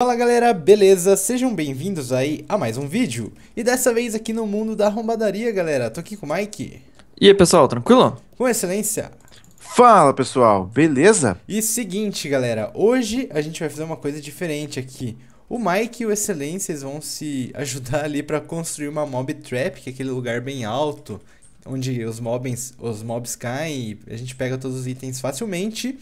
Fala galera, beleza? Sejam bem-vindos aí a mais um vídeo. E dessa vez aqui no mundo da arrombadaria, galera. Tô aqui com o Mike. E aí, pessoal, tranquilo? Com excelência. Fala, pessoal, beleza? E seguinte, galera, hoje a gente vai fazer uma coisa diferente aqui. O Mike e o Excelência vão se ajudar ali para construir uma mob trap, que é aquele lugar bem alto, onde os mobs, os mobs caem e a gente pega todos os itens facilmente.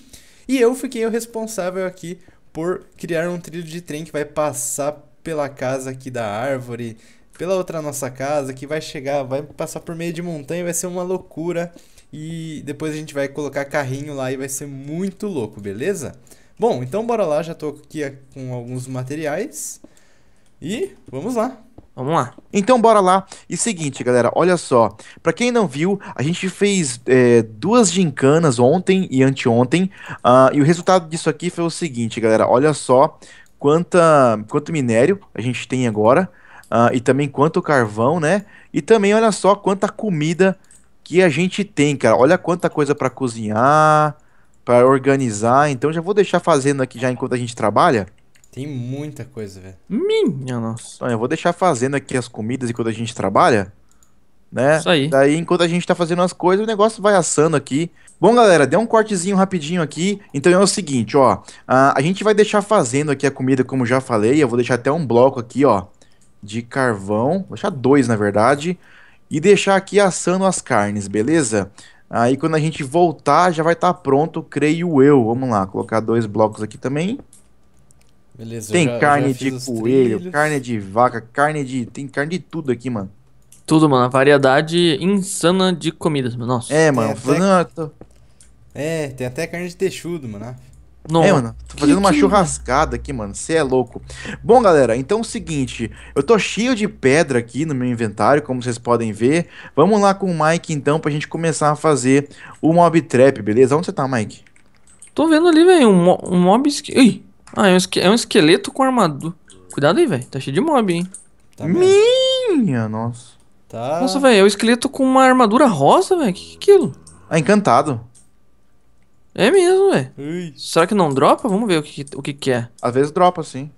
E eu fiquei o responsável aqui por criar um trilho de trem que vai passar pela casa aqui da árvore, pela outra nossa casa, que vai chegar, vai passar por meio de montanha, vai ser uma loucura. E depois a gente vai colocar carrinho lá e vai ser muito louco, beleza? Bom, então bora lá, já tô aqui com alguns materiais. E vamos lá. Vamos lá. Então bora lá. E seguinte, galera, olha só. Para quem não viu, a gente fez é, duas gincanas ontem e anteontem. Uh, e o resultado disso aqui foi o seguinte, galera. Olha só quanta, quanto minério a gente tem agora. Uh, e também quanto carvão, né? E também olha só quanta comida que a gente tem, cara. Olha quanta coisa para cozinhar, para organizar. Então já vou deixar fazendo aqui já enquanto a gente trabalha. Tem muita coisa, velho. Minha nossa. Olha, então, eu vou deixar fazendo aqui as comidas enquanto a gente trabalha. Né? Isso aí. Daí, enquanto a gente tá fazendo as coisas, o negócio vai assando aqui. Bom, galera, deu um cortezinho rapidinho aqui. Então é o seguinte, ó. A, ah, a gente vai deixar fazendo aqui a comida, como já falei. Eu vou deixar até um bloco aqui, ó. De carvão. Vou deixar dois, na verdade. E deixar aqui assando as carnes, beleza? Aí quando a gente voltar, já vai estar tá pronto, creio eu. Vamos lá, colocar dois blocos aqui também. Beleza, tem já, carne já de coelho, carne de vaca, carne de. Tem carne de tudo aqui, mano. Tudo, mano. A variedade insana de comidas, mano. Nossa. É, mano. Tem até... É, tem até carne de texudo, mano. Não. É, mano, tô fazendo que, uma que... churrascada aqui, mano. Você é louco. Bom, galera, então é o seguinte: eu tô cheio de pedra aqui no meu inventário, como vocês podem ver. Vamos lá com o Mike, então, pra gente começar a fazer o mob trap, beleza? Onde você tá, Mike? Tô vendo ali, velho, um, mo um mob. Ih, ah, é um, esque- é um esqueleto com armadura. Cuidado aí, velho. Tá cheio de mob, hein? Tá Minha, nossa. Tá. Nossa, velho, é um esqueleto com uma armadura rosa, velho. Que que é aquilo? Ah, encantado. É mesmo, velho. Será que não dropa? Vamos ver o que, que- o que, que é. Às vezes dropa, sim.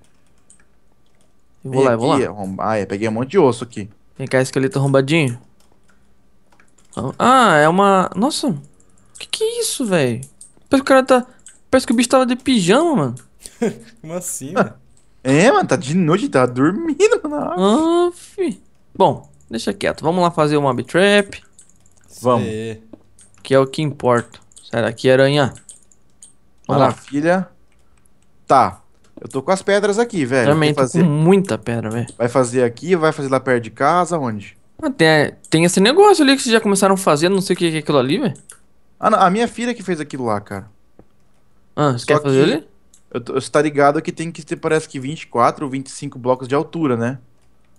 Eu vou lá, eu vou lá. Ah, é, peguei um monte de osso aqui. Vem cá, esqueleto arrombadinho. Ah, é uma. Nossa. Que que é isso, velho? Parece que o cara tá. Parece que o bicho tava de pijama, mano. Como assim, mano? É, mano, tá de noite, tá dormindo na água. Bom, deixa quieto. Vamos lá fazer o mob trap. Vamos. Que é o que importa. Sai daqui, aranha. Vamos Maravilha. Lá. Tá. Eu tô com as pedras aqui, velho. Também, tô fazer... com muita pedra, velho. Vai fazer aqui, vai fazer lá perto de casa, onde? Ah, tem, é, tem esse negócio ali que vocês já começaram a fazer, não sei o que é aquilo ali, velho. Ah, não, a minha filha que fez aquilo lá, cara. Ah, você Só quer fazer que... ali? Eu você tá ligado que tem que ter, parece que 24 ou 25 blocos de altura, né?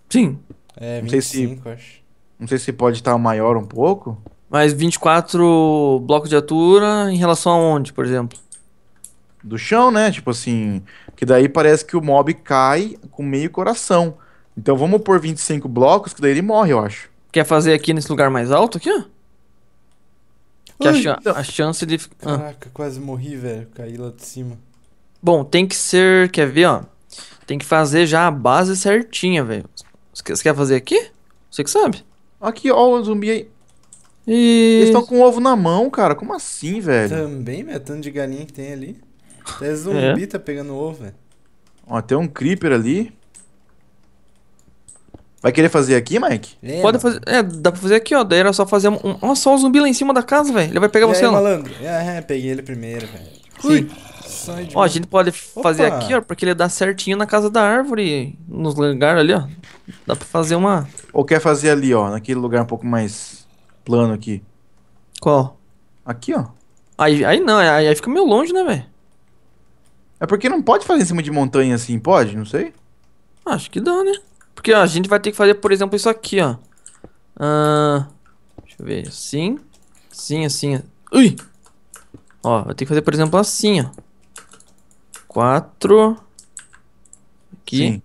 Sim. É, 25, não sei se, acho. Não sei se pode estar tá maior um pouco. Mas 24 blocos de altura em relação a onde, por exemplo? Do chão, né? Tipo assim, que daí parece que o mob cai com meio coração. Então vamos por 25 blocos, que daí ele morre, eu acho. Quer fazer aqui nesse lugar mais alto aqui, ó? Que a, ch então a, chance de. Ah. Caraca, ah. quase morri, velho. Caí lá de cima. Bom, tem que ser. Quer ver, ó? Tem que fazer já a base certinha, velho. Você quer fazer aqui? Você que sabe. Aqui, ó, o zumbi aí. E... Eles estão com ovo na mão, cara. Como assim, velho? Também, velho. Tanto de galinha que tem ali. Até é. zumbi é. tá pegando ovo, velho. Ó, tem um creeper ali. Vai querer fazer aqui, Mike? É, Pode fazer. É, dá pra fazer aqui, ó. Daí era só fazer um. Olha só o um zumbi lá em cima da casa, velho. Ele vai pegar e você, aí, lá. malandro? É, é, peguei ele primeiro, velho. Ui. Sim ó, a gente pode Opa. fazer aqui, ó, porque ele dá certinho na casa da árvore, nos lugares ali, ó. Dá pra fazer uma... Ou quer fazer ali, ó, naquele lugar um pouco mais plano aqui. Qual? Aqui, ó. Aí, aí não, aí, aí fica meio longe, né, velho? É porque não pode fazer em cima de montanha assim, pode? Não sei. Acho que dá, né? Porque ó, a gente vai ter que fazer, por exemplo, isso aqui, ó. deixa eu ver. Assim. Assim, assim. Ui! Ó, vai ter que fazer, por exemplo, assim, ó. 4. Aqui. Sim.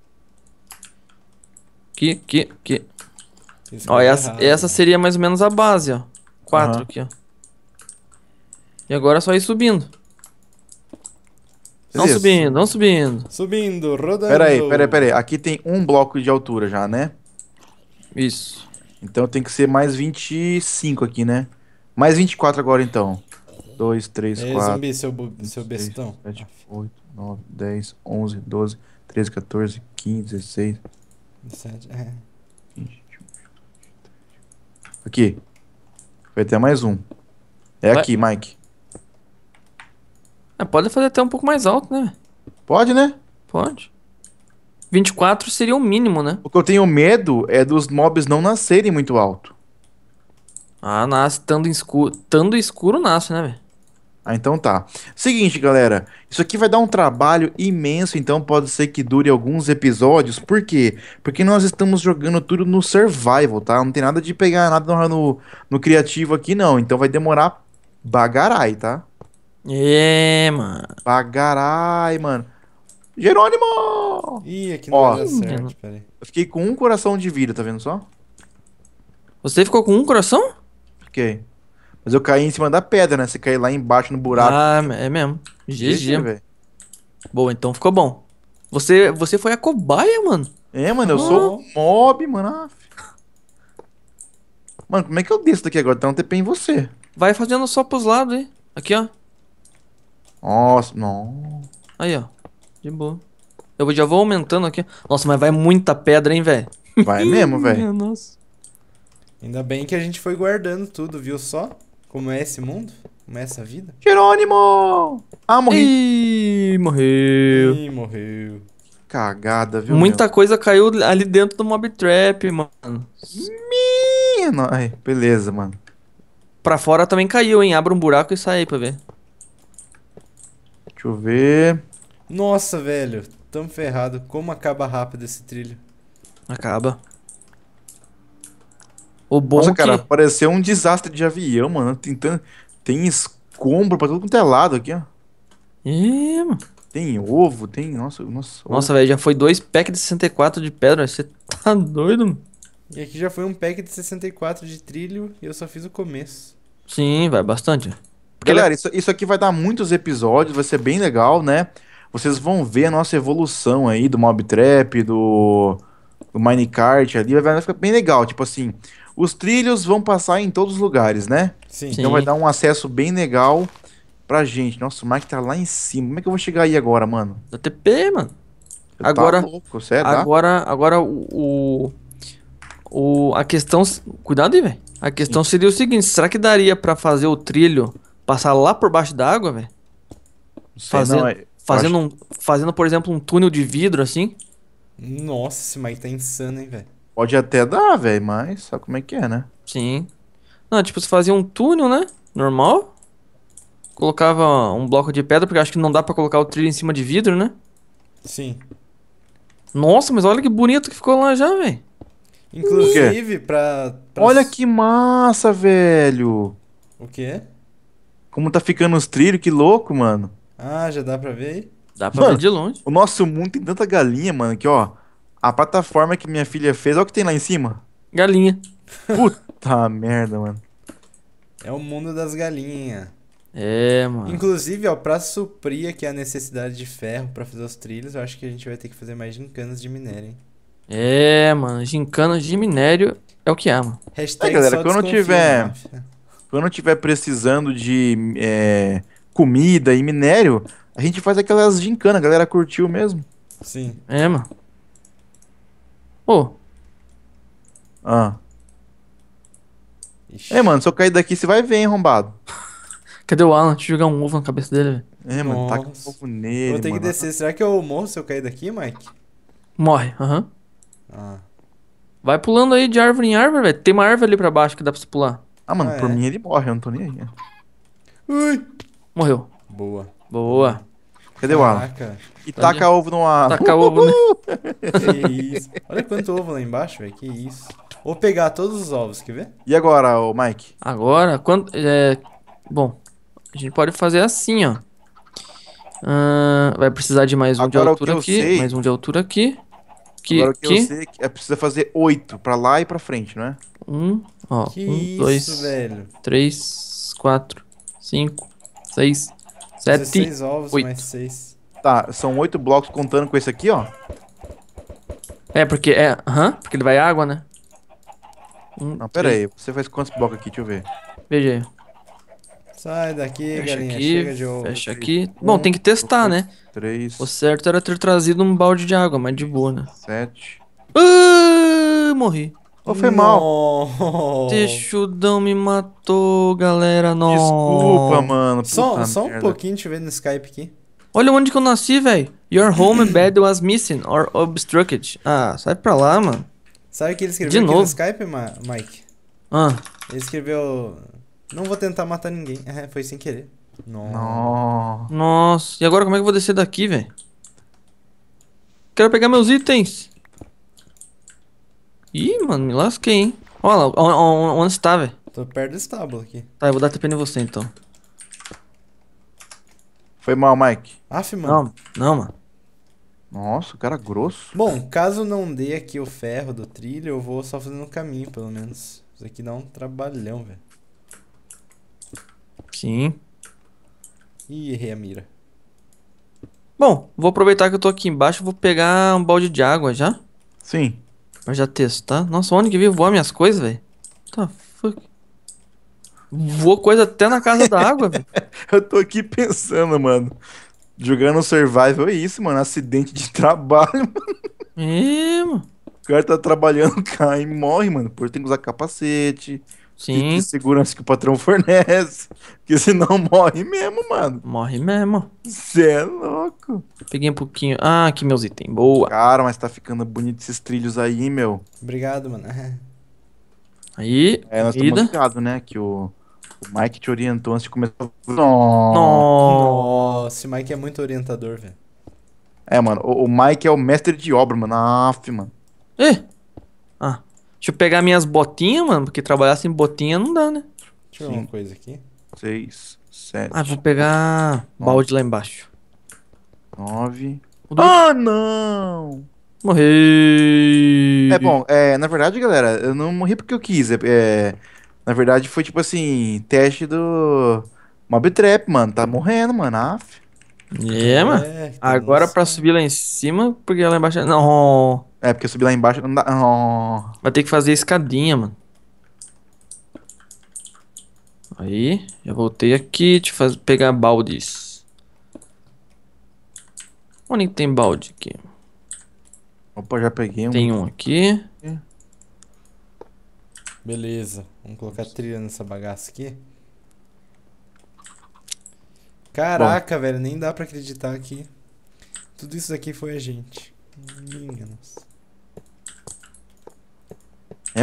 Aqui, aqui, aqui. Esse ó, tá essa, errado, essa seria mais ou menos a base, ó. 4 uhum. aqui, ó. E agora é só ir subindo. Não Isso. subindo, não subindo. Subindo, rodando. Peraí, peraí, peraí. Aqui tem um bloco de altura já, né? Isso. Então tem que ser mais 25 aqui, né? Mais 24 agora então. 2, 3, 4. Zumbi, seu, seu bestão. 7, 8. 9, 10, 11, 12, 13, 14, 15, 16. 17, é. Aqui. Vai ter mais um. É Vai. aqui, Mike. É, pode fazer até um pouco mais alto, né? Pode, né? Pode. 24 seria o mínimo, né? O que eu tenho medo é dos mobs não nascerem muito alto. Ah, nasce. tanto escuro, tando escuro nasce, né, velho? Ah, então tá. Seguinte, galera, isso aqui vai dar um trabalho imenso, então pode ser que dure alguns episódios. Por quê? Porque nós estamos jogando tudo no survival, tá? Não tem nada de pegar nada no, no criativo aqui, não. Então vai demorar bagarai, tá? É, mano. Bagarai, mano. Jerônimo! Ih, aqui é não deu certo, peraí. Eu fiquei com um coração de vida, tá vendo só? Você ficou com um coração? Fiquei. Mas eu caí em cima da pedra, né? Você caiu lá embaixo no buraco. Ah, é mesmo. GG. velho. Bom, então ficou bom. Você, você foi a cobaia, mano. É, mano, eu ah. sou uhum. mob, mano. Ah, mano, como é que eu desço daqui agora? Tá um TP em você. Vai fazendo só pros lados hein? Aqui, ó. Nossa, não. Aí, ó. De boa. Eu já vou aumentando aqui. Nossa, mas vai muita pedra, hein, velho? Vai mesmo, velho. Nossa. Ainda bem que a gente foi guardando tudo, viu só? Como é esse mundo? Como é essa vida? Jerônimo! Ah, morri! Ih, morreu. Ih, morreu. Cagada, viu? Muita meu? coisa caiu ali dentro do Mob Trap, mano. Minha, Ai, beleza, mano. Pra fora também caiu, hein? Abra um buraco e sai aí pra ver. Deixa eu ver. Nossa, velho. Tamo ferrado. Como acaba rápido esse trilho. Acaba. O bom Nossa, é que... cara, pareceu um desastre de avião, mano. Tem, tem escombro pra todo quanto é lado aqui, ó. Ih, mano. Tem ovo, tem. Nossa, nossa. Nossa, velho, já foi dois packs de 64 de pedra. Você tá doido, mano? E aqui já foi um pack de 64 de trilho e eu só fiz o começo. Sim, vai bastante. Porque é Galera, ele... isso, isso aqui vai dar muitos episódios, vai ser bem legal, né? Vocês vão ver a nossa evolução aí do Mob Trap, do, do Minecart ali, vai ficar bem legal. Tipo assim, os trilhos vão passar em todos os lugares, né? Sim. Então vai dar um acesso bem legal pra gente. Nossa, o Mike tá lá em cima. Como é que eu vou chegar aí agora, mano? Da TP, mano. Eu agora, tá louco, sério, agora, agora o, o, a questão, cuidado aí, velho. A questão Sim. seria o seguinte: será que daria para fazer o trilho passar lá por baixo da água, velho? Fazendo, não, fazendo, é, acho... um, fazendo, por exemplo, um túnel de vidro assim? Nossa, esse Mike tá insano, hein, velho. Pode até dar, velho, mas sabe como é que é, né? Sim. Não, tipo, você fazia um túnel, né? Normal. Colocava um bloco de pedra, porque acho que não dá para colocar o trilho em cima de vidro, né? Sim. Nossa, mas olha que bonito que ficou lá já, velho. Inclusive, pra, pra, Olha que massa, velho! O quê? Como tá ficando os trilhos, que louco, mano. Ah, já dá pra ver aí? Dá pra mano, ver de longe. O nosso mundo tem tanta galinha, mano, que ó. A plataforma que minha filha fez, olha o que tem lá em cima. Galinha. Puta merda, mano. É o mundo das galinhas. É, mano. Inclusive, ó, pra suprir aqui a necessidade de ferro para fazer os trilhos, eu acho que a gente vai ter que fazer mais gincanas de minério, hein? É, mano, gincanas de minério é o que há, mano. Hashtag é, galera, quando eu tiver. Né, quando eu tiver precisando de é, comida e minério, a gente faz aquelas gincanas, a galera curtiu mesmo. Sim. É, mano. Ô. Ah. Ixi. É, mano, se eu cair daqui, você vai ver, hein, arrombado. Cadê o Alan? Deixa eu jogar um ovo na cabeça dele, velho. É, mano, tá Nossa. taca um ovo nele. Vou ter mano. que descer. Será que eu morro se eu cair daqui, Mike? Morre, aham. Uhum. Ah. Vai pulando aí de árvore em árvore, velho. Tem uma árvore ali pra baixo que dá pra você pular. Ah, mano, ah, por é. mim ele morre, eu não tô nem aí. Ui. Morreu. Boa. Boa. Cadê o Alan? E tá taca ovo no ar. Taca ovo, né? que isso. Olha quanto ovo lá embaixo, velho. Que isso. Vou pegar todos os ovos, quer ver? E agora, o Mike? Agora, quando. É... Bom, a gente pode fazer assim, ó. Uh, vai precisar de mais um agora, de altura aqui. Sei... Mais um de altura aqui. Que, agora o que, que, eu sei é, é precisa fazer oito pra lá e pra frente, não é? Um, ó. Que um, isso, dois, velho. três, quatro, cinco, seis, 7, 16 ovos oito. mais 6. Tá, são 8 blocos contando com esse aqui, ó. É, porque é. Aham, uhum, porque ele vai água, né? Um, Não, pera três. aí. Você faz quantos blocos aqui? Deixa eu ver. Veja aí. Sai daqui, fecha galinha. Aqui, chega de ovo. Fecha aqui. Um, Bom, tem que testar, dois, né? Três. O certo era ter trazido um balde de água, mas de boa, né? 7. Uh, ah, morri. Ou foi mal. No. Texudão me matou, galera. Não. Desculpa, mano. Só, só um pouquinho te vendo no Skype aqui. Olha onde que eu nasci, velho. Your home bed was missing or obstructed. Ah, sai pra lá, mano. Sabe o que ele escreveu De aqui novo? no Skype, Ma Mike? Ah. Ele escreveu... Não vou tentar matar ninguém. É, foi sem querer. Nossa. Nossa. E agora como é que eu vou descer daqui, velho? Quero pegar meus itens. Ih, mano, me lasquei, hein. Olha lá, onde você tá, velho? Tô perto do estábulo aqui. Tá, eu vou dar TP em você, então. Foi mal, Mike. Aff, mano. Não, não, mano. Nossa, o cara grosso. Bom, caso não dê aqui o ferro do trilho, eu vou só fazendo um caminho, pelo menos. Isso aqui dá um trabalhão, velho. Sim. Ih, errei a mira. Bom, vou aproveitar que eu tô aqui embaixo, vou pegar um balde de água já. Sim. Mas já testar. Tá? Nossa, onde que veio voar minhas coisas, velho? Tá, fuck. Voou coisa até na casa da água, velho. Eu tô aqui pensando, mano. Jogando survival é isso, mano. Acidente de trabalho, mano. É, mano. O cara tá trabalhando, cai e morre, mano. Por tem que usar capacete. Sim. De, segurança que o patrão fornece. Porque senão morre mesmo, mano. Morre mesmo. Você é louco. Peguei um pouquinho. Ah, aqui meus itens. Boa. Cara, mas tá ficando bonito esses trilhos aí, meu. Obrigado, mano. Aí, é, nós vida. estamos ligados, né? Que o, o, Mike te orientou antes de começar. Nossa, o Mike é muito orientador, velho. É, mano, o, o, Mike é o mestre de obra, mano. Aff, mano. Ih! Deixa eu pegar minhas botinhas, mano, porque trabalhar sem botinha não dá, né? Deixa eu ver uma coisa aqui. Seis, sete. Ah, vou pegar nove, balde lá embaixo. Nove. Ah, não! Morri! É bom, é, na verdade, galera, eu não morri porque eu quis. É, é na verdade, foi tipo assim: teste do Mob Trap, mano. Tá morrendo, mano. Af. Yeah, é, mano. É, Agora nossa. pra né? subir lá em cima, porque lá embaixo. É- não. É, porque subir lá embaixo não dá. Oh. Vai ter que fazer escadinha, mano. Aí, já voltei aqui, te fazer pegar baldes. Onde é tem balde aqui? Opa, já peguei um. Tem um aqui. Beleza, vamos colocar trilha nessa bagaça aqui. Caraca, Bom. velho, nem dá pra acreditar que tudo isso aqui foi a gente. Minha nossa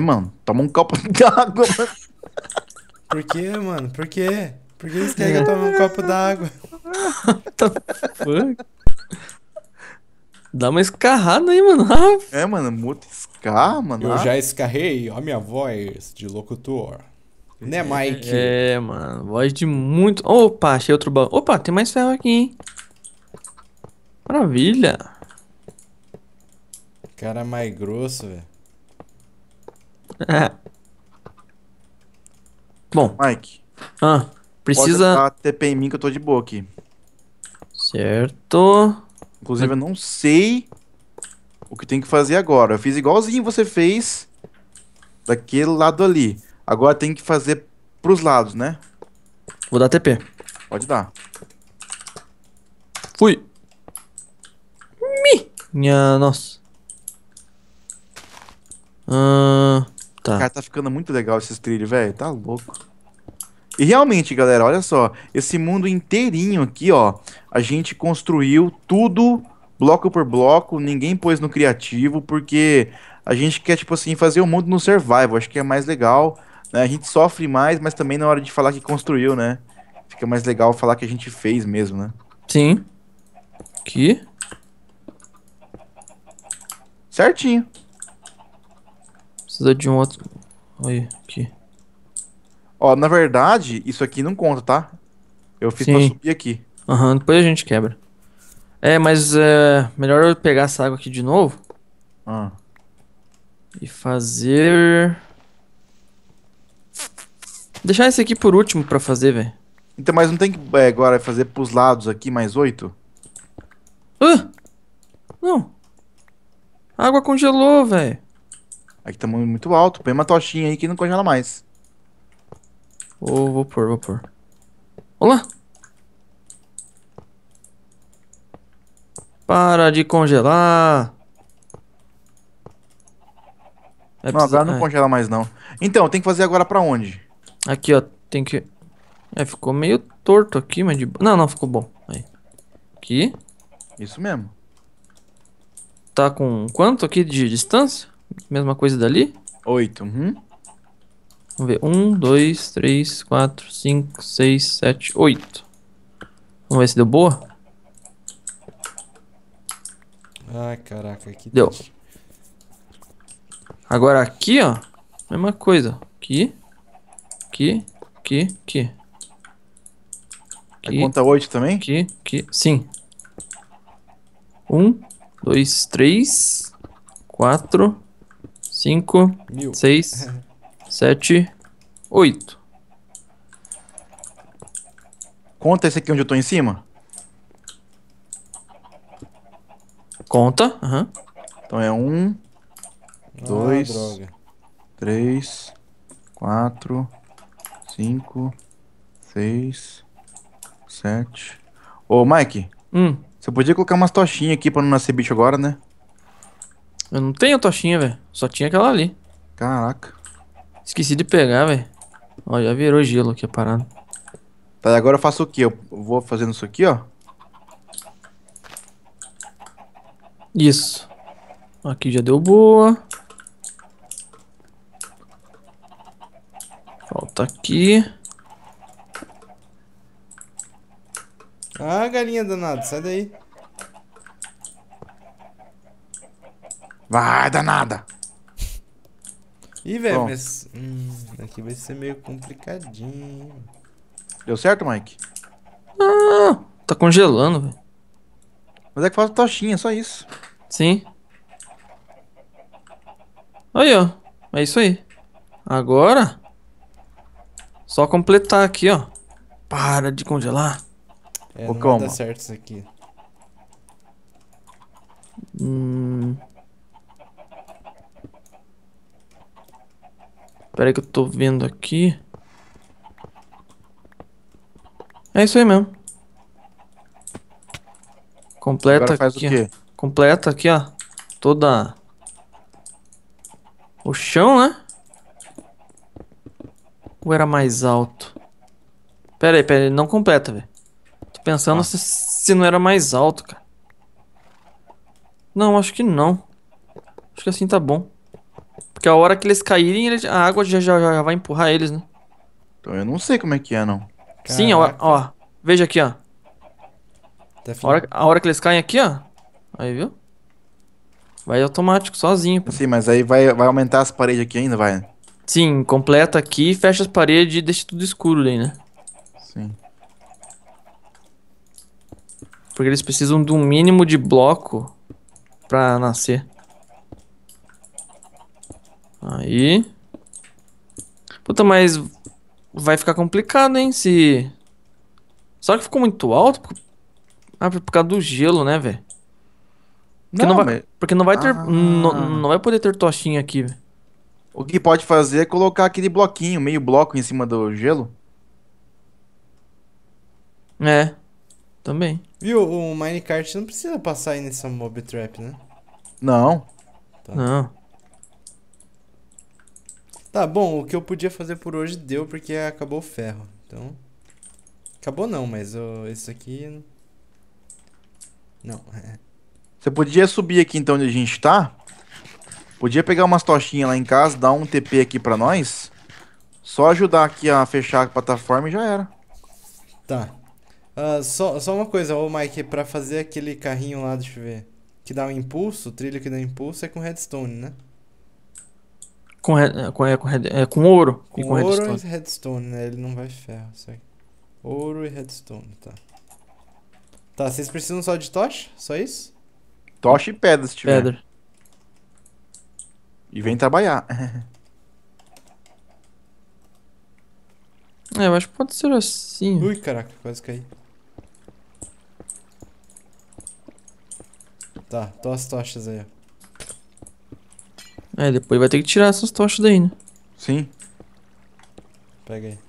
mano, toma um copo d'água, mano. Por quê, mano? Por quê? Por que eles querem que eu tome um copo d'água? Dá uma escarrada aí, mano. É, mano, muito escar, mano. Eu ah. já escarrei, ó minha voz de locutor. Né, é, Mike? É, mano, voz de muito. Opa, achei outro baú. Opa, tem mais ferro aqui, hein? Maravilha. Cara mais grosso, velho. É. Bom. Mike. Ah, precisa. Pode TP em mim que eu tô de boa aqui. Certo. Inclusive, eu não sei o que tem que fazer agora. Eu fiz igualzinho você fez daquele lado ali. Agora tem que fazer pros lados, né? Vou dar TP. Pode dar. Fui. Minha, nossa. Ahn tá ficando muito legal esses trilhos, velho. Tá louco. E realmente, galera, olha só. Esse mundo inteirinho aqui, ó. A gente construiu tudo bloco por bloco. Ninguém pôs no criativo, porque a gente quer, tipo assim, fazer o mundo no survival. Acho que é mais legal. Né? A gente sofre mais, mas também na hora de falar que construiu, né? Fica mais legal falar que a gente fez mesmo, né? Sim. Aqui. Certinho. Precisa de um outro. Aí, aqui. Ó, na verdade, isso aqui não conta, tá? Eu fiz Sim. pra subir aqui. Aham, uhum, depois a gente quebra. É, mas é, melhor eu pegar essa água aqui de novo. Ah. E fazer... Deixar esse aqui por último pra fazer, velho. Então, mas não tem que é, agora fazer pros lados aqui mais oito? Ah! Não. A água congelou, velho. Aqui tá muito alto. Põe uma tochinha aí que não congela mais. Vou, vou pôr, vou pôr. Olá! Para de congelar! É não, precisa... agora não congela mais não. Então, tem que fazer agora pra onde? Aqui, ó. Tem que... É, ficou meio torto aqui, mas de... Não, não, ficou bom. Aí. Aqui. Isso mesmo. Tá com quanto aqui de distância? Mesma coisa dali? 8. Uhum. Vamos ver. 1, 2, 3, 4, 5, 6, 7, 8. Vamos ver se deu boa. Ai, caraca, aqui deu. Triste. Agora aqui, ó. Mesma coisa. Aqui. Aqui. Aqui. Aqui. É aqui é conta 8 também? Aqui. Aqui. Sim. 1, 2, 3, 4, 5, 6, 7, 8. Conta esse aqui onde eu tô em cima? Conta, aham. Uhum. Então é 1, 2, 3, 4, 5, 6, 7. Ô, Mike. Hum. Você podia colocar umas tochinhas aqui pra não nascer bicho agora, né? Eu não tenho tochinha, velho. Só tinha aquela ali. Caraca. Esqueci de pegar, velho. Ó, já virou gelo aqui a parada. Tá, agora eu faço o quê? Eu vou fazendo isso aqui, ó. Isso. Aqui já deu boa. Falta aqui. Ah, galinha danada, sai daí. Vai, danada. Ih, velho, mas... Hum, aqui vai ser meio complicadinho. Deu certo, Mike? Ah, tá congelando, velho. Mas é que falta toxinha, só isso. Sim. Aí, ó. É isso aí. Agora... Só completar aqui, ó. Para de congelar. É, Ô, não calma. vai dar certo isso aqui. Hum... Peraí que eu tô vendo aqui. É isso aí mesmo. Completa aqui. Completa aqui, ó. Toda. O chão, né? Ou era mais alto? Pera aí, pera aí. Não completa, velho. Tô pensando ah. se, se não era mais alto, cara. Não, acho que não. Acho que assim tá bom. Porque a hora que eles caírem, a água já, já, já vai empurrar eles, né? Então eu não sei como é que é, não. Sim, ó, ó. Veja aqui, ó. A hora, a hora que eles caem aqui, ó. Aí, viu? Vai automático, sozinho. Sim, mas aí vai, vai aumentar as paredes aqui ainda, vai? Sim, completa aqui, fecha as paredes e deixa tudo escuro daí, né? Sim. Porque eles precisam de um mínimo de bloco pra nascer. Aí. Puta, mas vai ficar complicado, hein? Se. Será que ficou muito alto? Ah, por causa do gelo, né, velho? Porque não, não, vai, mas... porque não vai ter. Ah. Não, não vai poder ter tochinha aqui, velho. O que pode fazer é colocar aquele bloquinho, meio bloco em cima do gelo. É, também. Viu, o Minecart não precisa passar aí nessa mob trap, né? Não. Tá. Não. Tá bom, o que eu podia fazer por hoje deu porque acabou o ferro. Então. Acabou não, mas esse aqui. Não. É. Você podia subir aqui então onde a gente tá? Podia pegar umas tochinhas lá em casa, dar um TP aqui pra nós. Só ajudar aqui a fechar a plataforma e já era. Tá. Uh, só, só uma coisa, ô Mike, pra fazer aquele carrinho lá, deixa eu ver. Que dá um impulso, o trilho que dá um impulso é com redstone, né? Com, com, é, com, é, com é, ouro. Com, com ouro redstone. e redstone, né? Ele não vai ferro, isso Ouro e redstone, tá. Tá, vocês precisam só de tocha? Só isso? Tocha e pedra, se tiver. Pedra. E vem trabalhar. é, eu acho que pode ser assim. Ui, caraca, quase caí. Tá, tô as tochas aí, ó. É, depois vai ter que tirar essas tochas daí, né? Sim. Pega aí.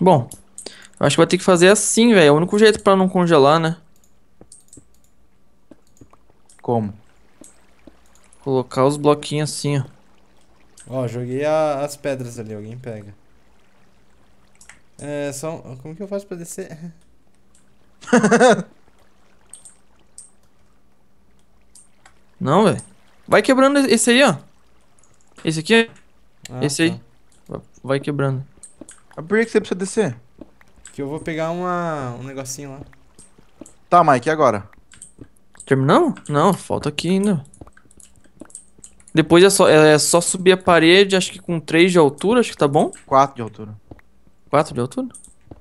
Bom, acho que vai ter que fazer assim, velho. É o único jeito pra não congelar, né? Como? Colocar os bloquinhos assim, ó. Ó, joguei a, as pedras ali, alguém pega. É, só... Como que eu faço pra descer? não, velho. Vai quebrando esse aí, ó. Esse aqui, ah, esse tá. aí. Vai quebrando. Ah, por que você precisa descer? Que eu vou pegar uma, um negocinho lá. Tá, Mike, e agora? Terminamos? Não, falta aqui ainda. Depois é só, é, é só subir a parede, acho que com 3 de altura, acho que tá bom? 4 de altura. 4 de altura?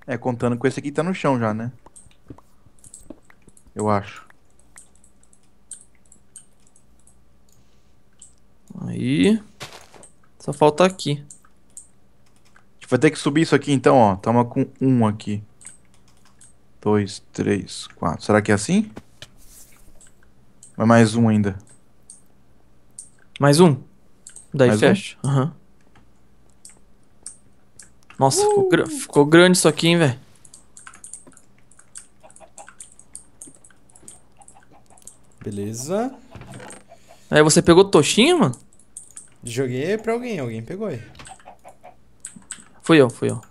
É, contando com esse aqui tá no chão já, né? Eu acho. Aí. Só falta aqui. A gente vai ter que subir isso aqui então, ó. Tamo com um aqui. Dois, três, quatro. Será que é assim? Vai é mais um ainda. Mais um? Daí mais fecha. Um? Uhum. Nossa, uh! ficou, gr ficou, grande isso aqui, hein, velho. Beleza. Aí você pegou toxinha, mano? Joguei pra alguém, alguém pegou aí. Fui eu, fui eu.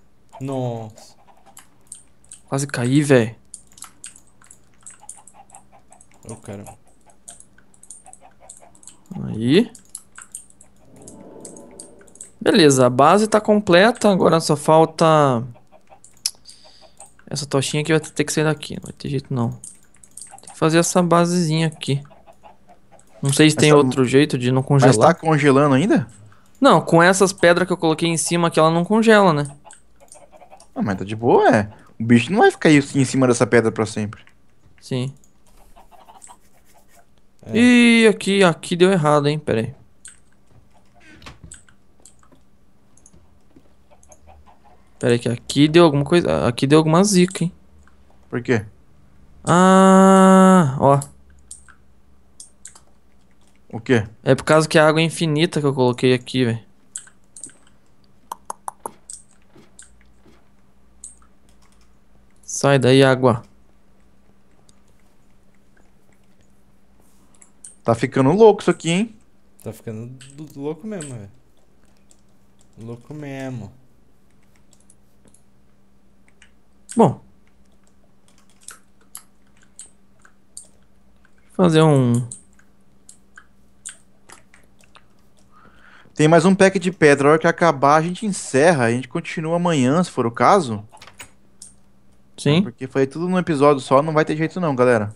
Nossa. Quase caí, velho. Ô, oh, caramba. Aí. Beleza, a base tá completa. Agora só falta... Essa tochinha aqui vai ter que sair daqui. Não vai ter jeito, não. Tem que fazer essa basezinha aqui. Não sei se tem Essa- outro jeito de não Mas tá congelando ainda? Não, com essas pedras que eu coloquei em cima que ela não congela, né? Ah, mas tá de boa, é. O bicho não vai ficar aí em cima dessa pedra pra sempre. Sim. É. Ih, aqui, aqui deu errado, hein? Pera aí. Pera aí, que aqui deu alguma coisa. Aqui deu alguma zica, hein? Por quê? Ah, ó. O quê? É por causa que a água é infinita que eu coloquei aqui, velho. Sai daí, água. Tá ficando louco isso aqui, hein? Tá ficando louco mesmo, velho. Louco mesmo. Bom. Fazer um Tem mais um pack de pedra. A hora que acabar, a gente encerra. A gente continua amanhã, se for o caso. Sim. Porque foi tudo num episódio só, não vai ter jeito não, galera.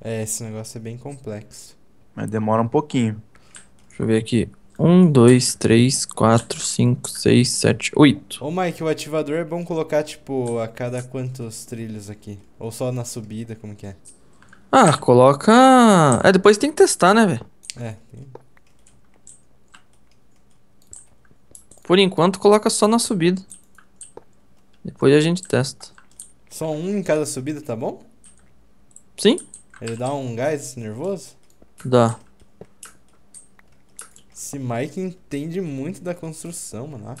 É, esse negócio é bem complexo. Mas demora um pouquinho. Deixa eu ver aqui. Um, dois, três, quatro, cinco, seis, sete, oito. Ô Mike, o ativador é bom colocar, tipo, a cada quantos trilhos aqui? Ou só na subida, como que é? Ah, coloca... É, depois tem que testar, né, velho? É, tem... Por enquanto, coloca só na subida. Depois a gente testa. Só um em cada subida, tá bom? Sim. Ele dá um gás nervoso? Dá. Esse Mike entende muito da construção, mano.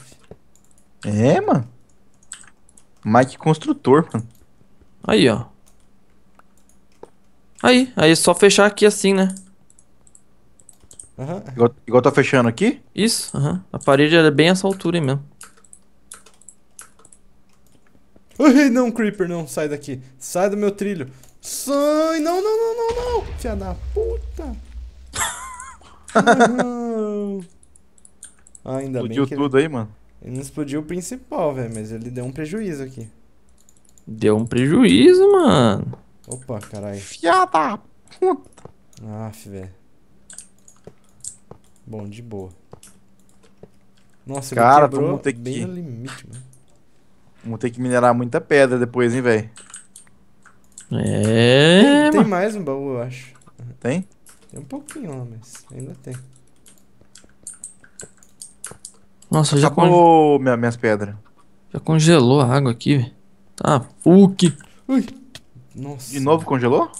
É, mano. Mike construtor, mano. Aí, ó. Aí, aí é só fechar aqui assim, né? Uhum. Igual, igual tá fechando aqui? Isso, uhum. a parede é bem essa altura aí mesmo. Ai, não, Creeper, não, sai daqui. Sai do meu trilho. Sai, não, não, não, não, não. Fia da puta. não. Ainda Explodiu bem que tudo ele... aí, mano. Ele não explodiu o principal, velho, mas ele deu um prejuízo aqui. Deu um prejuízo, mano. Opa, caralho. Fiada puta. Aff, velho. Bom, de boa. Nossa, cara, ele vamos ter que... limite, mano. Vamos ter que minerar muita pedra depois, hein, velho? É... Tem, tem mais um baú, eu acho. Tem? Tem um pouquinho lá, mas ainda tem. Nossa, já congelou minha, minhas pedras. Já congelou a água aqui, velho. Tá, fuck. Ui. Nossa. De novo congelou?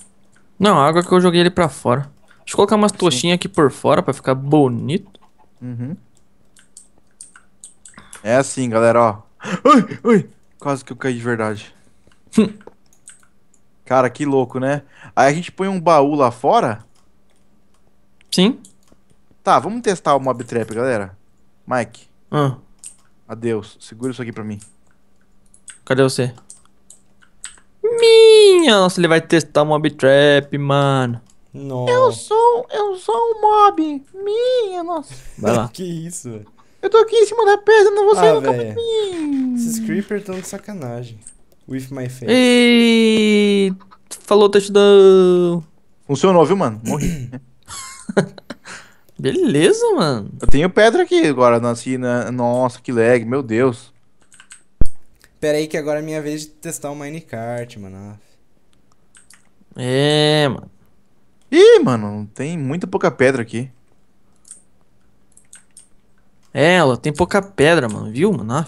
Não, a água que eu joguei ele pra fora. Deixa eu colocar umas toxinhas aqui por fora pra ficar bonito. Uhum. É assim, galera, ó. Ui, ui. Quase que eu caí de verdade. Hum. Cara, que louco, né? Aí a gente põe um baú lá fora. Sim. Tá, vamos testar o mob trap, galera. Mike. Ah. Adeus. Segura isso aqui pra mim. Cadê você? Minha! Nossa, ele vai testar o mob trap, mano. Eu sou, eu sou um mob. Minha, nossa. Vai lá. que isso? Eu tô aqui em cima da pedra, não vou sair ah, nunca véia. mim. Esses creepers tão de sacanagem. With my face. Ei Falou, testão. Tá Funcionou, viu, mano? Morri. Beleza, mano. Eu tenho pedra aqui agora, nasci na... Nossa, que lag, meu Deus. Pera aí que agora é minha vez de testar o Minecart, mano. É, mano. Ih, mano, tem muita pouca pedra aqui. É, ela tem pouca pedra, mano, viu, mano?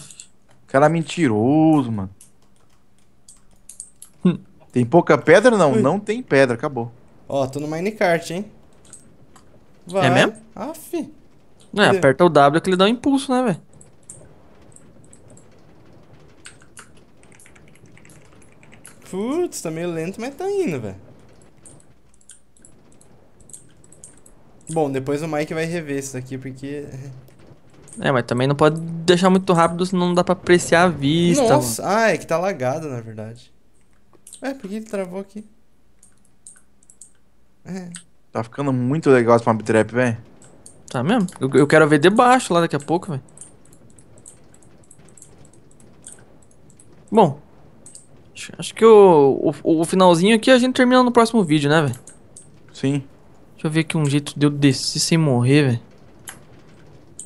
Cara é mentiroso, mano. Hum. Tem pouca pedra? Não, Ui. não tem pedra, acabou. Ó, tô no minecart, hein? É Vai. É mesmo? Aff. É, aperta o W que ele dá um impulso, né, velho? Putz, tá meio lento, mas tá indo, velho. Bom, depois o Mike vai rever isso aqui, porque. É, mas também não pode deixar muito rápido, senão não dá pra apreciar a vista. Nossa, mano. ah, é que tá lagado, na verdade. É, por que ele travou aqui? É. Tá ficando muito legal esse pump trap, velho. Tá mesmo? Eu, eu quero ver debaixo lá daqui a pouco, velho. Bom, acho que o, o, o finalzinho aqui é a gente termina no próximo vídeo, né, velho? Sim. Deixa eu ver aqui um jeito de eu descer sem morrer, velho.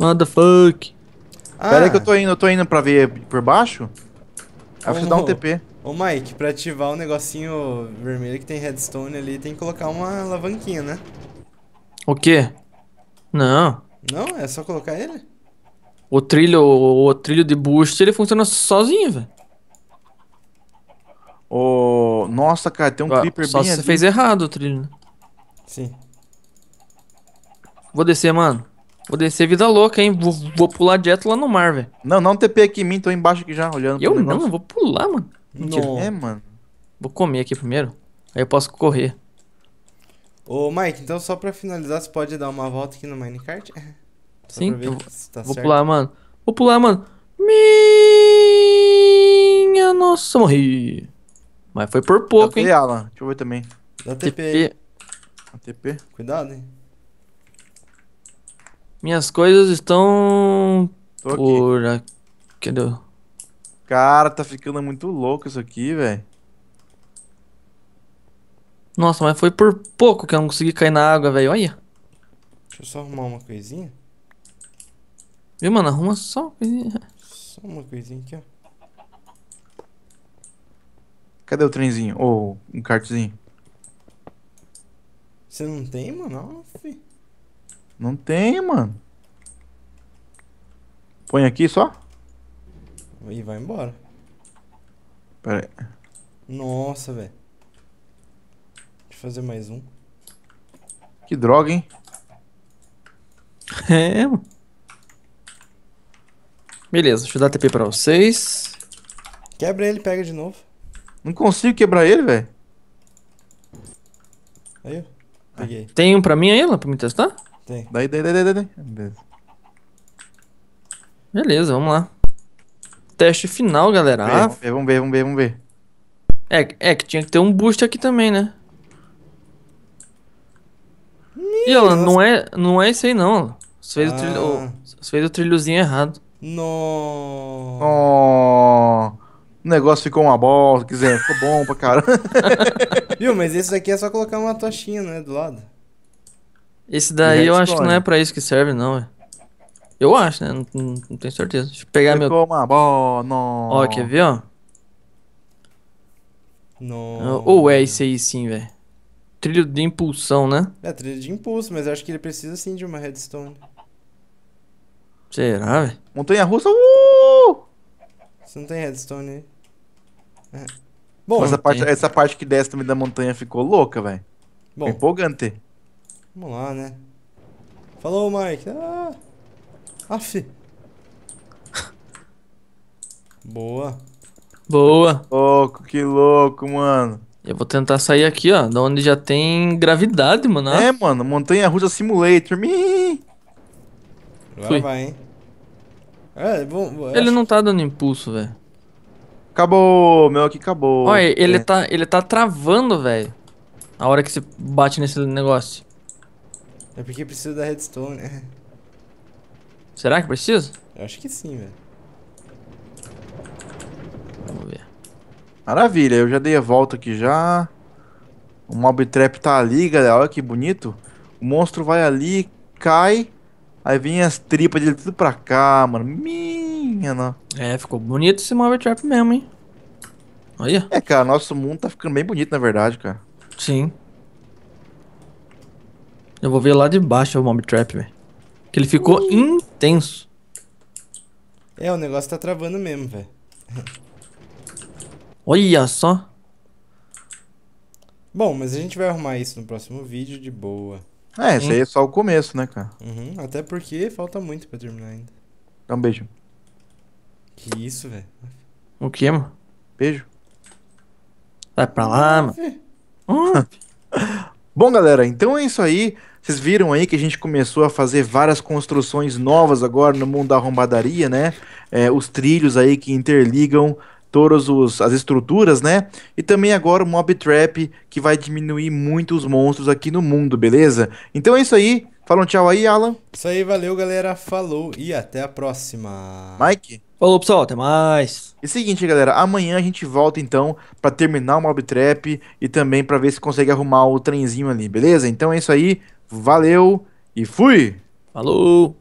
Motherfuck. Ah. Pera aí que eu ah. tô indo, eu tô indo pra ver por baixo. Aí você dá um TP. Ô Mike, pra ativar o negocinho vermelho que tem redstone ali, tem que colocar uma alavanquinha, né? O quê? Não. Não? É só colocar ele? O trilho, o, o trilho de boost, ele funciona sozinho, velho. Oh, nossa, cara, tem um ah, creeper só bem Só você ali. fez errado o trilho, né? Sim. Vou descer, mano. Vou descer vida louca, hein? Vou, vou pular direto lá no mar, velho. Não, não TP aqui em mim, tô embaixo aqui já, olhando. Eu não, eu vou pular, mano. Mentira. É, mano. Vou comer aqui primeiro. Aí eu posso correr. Ô, Mike, então só pra finalizar, você pode dar uma volta aqui no minecart? Sim, eu tá vou certo. pular, mano. Vou pular, mano. Minha nossa, morri. Mas foi por pouco, Dá hein? TP, Deixa eu ver também. Dá TP. TP. TP. Cuidado, hein? Minhas coisas estão. Tô aqui. por aqui. Cadê? Cara, tá ficando muito louco isso aqui, velho. Nossa, mas foi por pouco que eu não consegui cair na água, velho. Olha. Deixa eu só arrumar uma coisinha. Viu, mano? Arruma só uma coisinha. Só uma coisinha aqui, ó. Cadê o trenzinho? Ou oh, um cartezinho Você não tem, mano? Não, filho. Não tem, mano. Põe aqui só. E vai embora. Pera aí. Nossa, velho. Deixa eu fazer mais um. Que droga, hein? É, mano. Beleza, deixa eu dar TP pra vocês. Quebra ele, pega de novo. Não consigo quebrar ele, velho. Aí, peguei. Tem um pra mim aí, lá, pra me testar? Tem. Daí, daí, daí, daí, daí. Beleza. Beleza, vamos lá. Teste final, galera. Ah, vamos ver, vamos ver, vamos ver, vamos ver. É, é que tinha que ter um boost aqui também, né? Ih, ela não é, não é isso aí, não. Você fez, ah. o, trilho, você fez o trilhozinho errado. No. Oh, o negócio ficou uma bola, quiser, ficou bom pra caramba. Viu, mas esse aqui é só colocar uma tochinha, né, do lado. Esse daí eu acho que não é pra isso que serve, não, é. Eu acho, né? Não, não, tenho certeza. Deixa eu pegar meu. Uma bola. Ó, quer ver, ó? No... Ou é esse aí sim, velho. Trilho de impulsão, né? É, trilho de impulso, mas eu acho que ele precisa sim de uma redstone. Será, velho? Montanha russa, uh! Você não tem redstone aí. É. Bom, essa parte, essa parte que desce também da montanha ficou louca, velho. Empolgante. Vamos lá, né? Falou, Mike. Ah. Aff. Boa. Boa. Louco, que louco, mano. Eu vou tentar sair aqui, ó, da onde já tem gravidade, mano. É, mano, montanha russa simulator. Mim. Fui. vai, hein? É, bom, ele não tá dando impulso, velho. Acabou, meu aqui acabou. Olha, ele, é. tá, ele tá travando, velho. A hora que você bate nesse negócio. É porque precisa da redstone, né? Será que precisa? Eu acho que sim, velho. Vamos ver. Maravilha, eu já dei a volta aqui já. O mob trap tá ali, galera. Olha que bonito. O monstro vai ali, cai. Aí vem as tripas dele tudo pra cá, mano. Minha, não. É, ficou bonito esse mob trap mesmo, hein? Olha. É, cara, nosso mundo tá ficando bem bonito, na verdade, cara. Sim. Eu vou ver lá de baixo o Mob Trap, velho. Que ele ficou intenso. É, o negócio tá travando mesmo, velho. Olha só. Bom, mas a gente vai arrumar isso no próximo vídeo de boa. É, isso aí é só o começo, né, cara? Uhum, até porque falta muito pra terminar ainda. Dá um beijo. Que isso, velho? O que, mano? Beijo. Vai pra lá, mano. Hum? Bom, galera, então é isso aí. Vocês viram aí que a gente começou a fazer várias construções novas agora no mundo da arrombadaria, né? É, os trilhos aí que interligam todas as estruturas, né? E também agora o Mob Trap, que vai diminuir muito os monstros aqui no mundo, beleza? Então é isso aí. Fala um tchau aí, Alan. Isso aí, valeu, galera. Falou e até a próxima. Mike? Falou, pessoal. Até mais. E seguinte, galera. Amanhã a gente volta, então, para terminar o Mob Trap e também para ver se consegue arrumar o trenzinho ali, beleza? Então é isso aí. Valeu e fui! Falou!